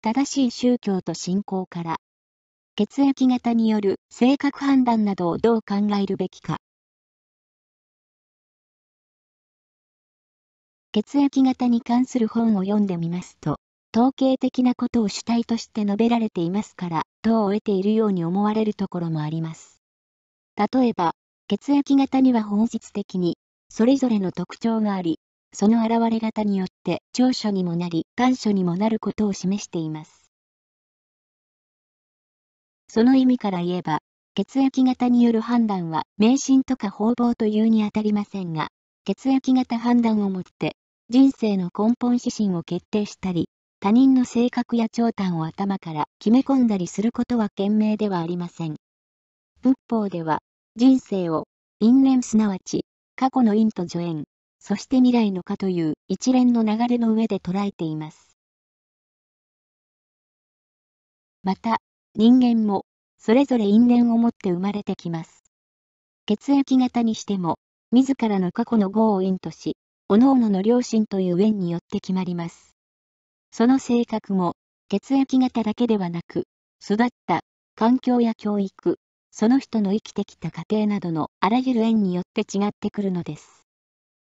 正しい宗教と信仰から、血液型による性格判断などをどう考えるべきか。血液型に関する本を読んでみますと、統計的なことを主体として述べられていますから、等を得ているように思われるところもあります。例えば、血液型には本質的に、それぞれの特徴があり、その現れ方によって長所にもなり短所にもなることを示しています。その意味から言えば、血液型による判断は迷信とか方々というにあたりませんが、血液型判断をもって人生の根本指針を決定したり、他人の性格や長短を頭から決め込んだりすることは賢明ではありません。仏法では、人生を因縁すなわち、過去の因と助縁、そして未来のかという一連の流れの上で捉えています。また、人間も、それぞれ因縁を持って生まれてきます。血液型にしても、自らの過去の業を因とし、各々の良心という縁によって決まります。その性格も、血液型だけではなく、育った、環境や教育、その人の生きてきた過程などのあらゆる縁によって違ってくるのです。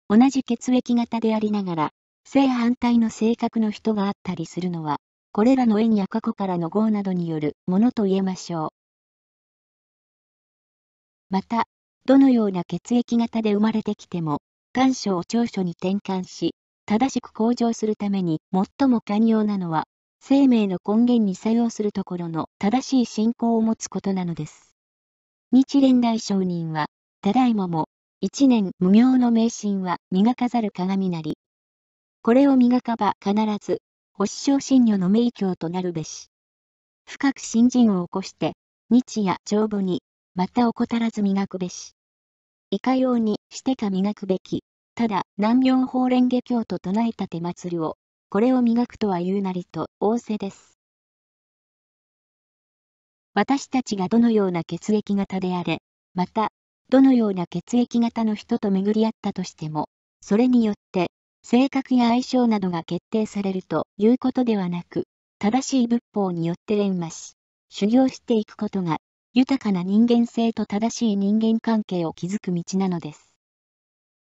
同じ血液型でありながら、正反対の性格の人があったりするのは、これらの縁や過去からの業などによるものと言えましょう。また、どのような血液型で生まれてきても、短所を長所に転換し、正しく向上するために最も寛容なのは、生命の根源に作用するところの正しい信仰を持つことなのです。日蓮大聖人は、ただいまも一年無名の迷信は磨かざる鏡なり。これを磨かば必ず、発症信女の名教となるべし。深く信心を起こして、日夜帳簿に、また怠らず磨くべし。いかようにしてか磨くべき。ただ、南洋法蓮華経と唱えた手祭りを、これを磨くとは言うなりと仰せです。私たちがどのような血液型であれ、また、どのような血液型の人と巡り合ったとしても、それによって、性格や相性などが決定されるということではなく、正しい仏法によって連磨し、修行していくことが、豊かな人間性と正しい人間関係を築く道なのです。